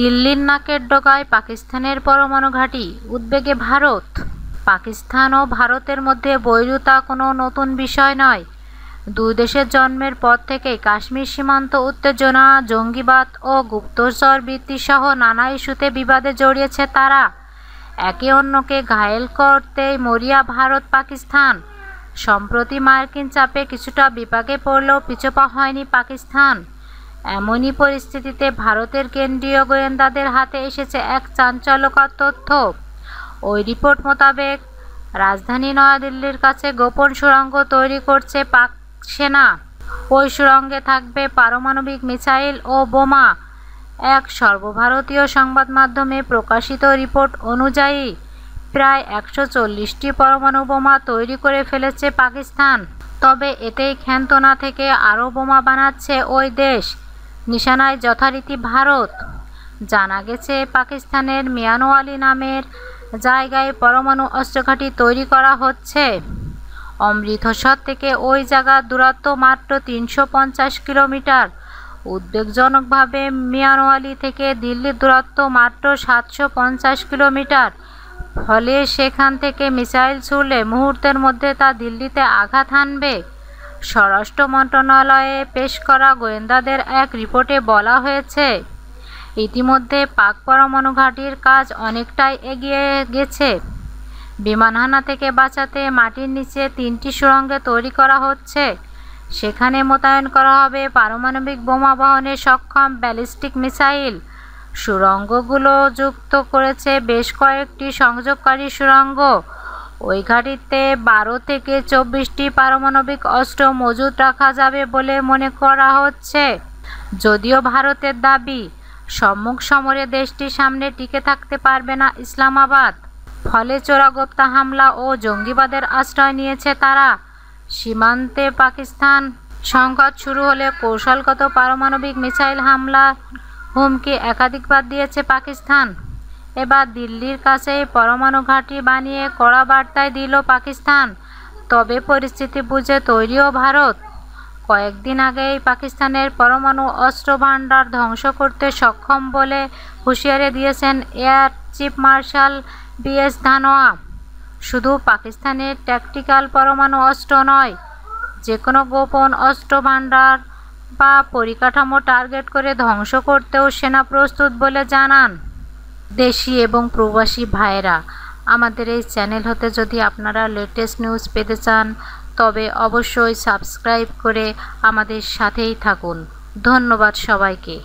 দিল্লির নাকের ডগায় পাকিস্তানের পরমাণু ঘাঁটি উদ্বেগে ভারত পাকিস্তান ও ভারতের মধ্যে বৈরুতা কোনো নতুন বিষয় নয় দুই দেশের জন্মের পর থেকেই কাশ্মীর সীমান্ত উত্তেজনা জঙ্গিবাদ ও গুপ্তচর বৃত্তিসহ নানা ইস্যুতে বিবাদে জড়িয়েছে তারা একে অন্যকে ঘায়েল করতেই মরিয়া ভারত পাকিস্তান সম্প্রতি মার্কিন চাপে কিছুটা বিপাকে পড়লেও পিছপা হয়নি পাকিস্তান এমনই পরিস্থিতিতে ভারতের কেন্দ্রীয় গোয়েন্দাদের হাতে এসেছে এক চাঞ্চল্যকর তথ্য ওই রিপোর্ট মোতাবেক রাজধানী নয়াদিল্লির কাছে গোপন সুড়ঙ্গ তৈরি করছে পাক সেনা ওই সুড়ঙ্গে থাকবে পারমাণবিক মিসাইল ও বোমা এক সর্বভারতীয় সংবাদ মাধ্যমে প্রকাশিত রিপোর্ট অনুযায়ী প্রায় একশো চল্লিশটি পরমাণু বোমা তৈরি করে ফেলেছে পাকিস্তান তবে এতেই ক্ষান্ত না থেকে আরও বোমা বানাচ্ছে ওই দেশ নিশানায় যথারীতি ভারত জানা গেছে পাকিস্তানের মিয়ানওয়ালি নামের জায়গায় পরমাণু অস্ত্রঘাঁটি তৈরি করা হচ্ছে অমৃতসর থেকে ওই জায়গার দূরত্ব মাত্র তিনশো কিলোমিটার উদ্বেগজনকভাবে মিয়ানওয়ালি থেকে দিল্লির দূরত্ব মাত্র সাতশো কিলোমিটার ফলে সেখান থেকে মিসাইল ছুড়লে মুহূর্তের মধ্যে তা দিল্লিতে আঘাত হানবে স্বরাষ্ট্র মন্ত্রণালয়ে পেশ করা গোয়েন্দাদের এক রিপোর্টে বলা হয়েছে ইতিমধ্যে পাক পরমাণু ঘাঁটির কাজ অনেকটাই এগিয়ে গেছে বিমানহানা থেকে বাঁচাতে মাটির নিচে তিনটি সুড়ঙ্গে তৈরি করা হচ্ছে সেখানে মোতায়েন করা হবে পারমাণবিক বোমা বহনে সক্ষম ব্যালিস্টিক মিসাইল সুড়ঙ্গগুলো যুক্ত করেছে বেশ কয়েকটি সংযোগকারী সুড়ঙ্গ ওই ঘাঁটিতে বারো থেকে চব্বিশটি পারমাণবিক অস্ত্র মজুদ রাখা যাবে বলে মনে করা হচ্ছে যদিও ভারতের দাবি সম্মুখ সমরে দেশটির সামনে টিকে থাকতে পারবে না ইসলামাবাদ ফলে চোরাগোপ্তা হামলা ও জঙ্গিবাদের আশ্রয় নিয়েছে তারা সীমান্তে পাকিস্তান সংঘাত শুরু হলে কৌশলগত পারমাণবিক মিসাইল হামলা হুমকি একাধিকবার দিয়েছে পাকিস্তান এবার দিল্লির কাছে পরমাণু ঘাঁটি বানিয়ে কড়া বার্তায় দিল পাকিস্তান তবে পরিস্থিতি বুঝে তৈরিও ভারত কয়েকদিন আগেই পাকিস্তানের পরমাণু অস্ত্র ভাণ্ডার ধ্বংস করতে সক্ষম বলে হুঁশিয়ারি দিয়েছেন air chief marshal BS Dhanoa শুধু পাকিস্তানের ট্যাকটিক্যাল পরমাণু অস্ত্র নয় যে কোনো গোপন অস্ত্র ভাণ্ডার বা পরিকাঠামো টার্গেট করে ধ্বংস করতেও সেনা প্রস্তুত বলে জানান দেশি এবং প্রবাসী ভাইয়েরা আমাদের এই চ্যানেল হতে যদি আপনারা লেটেস্ট নিউজ পেতে চান তবে অবশ্যই সাবস্ক্রাইব করে আমাদের সাথেই থাকুন ধন্যবাদ সবাইকে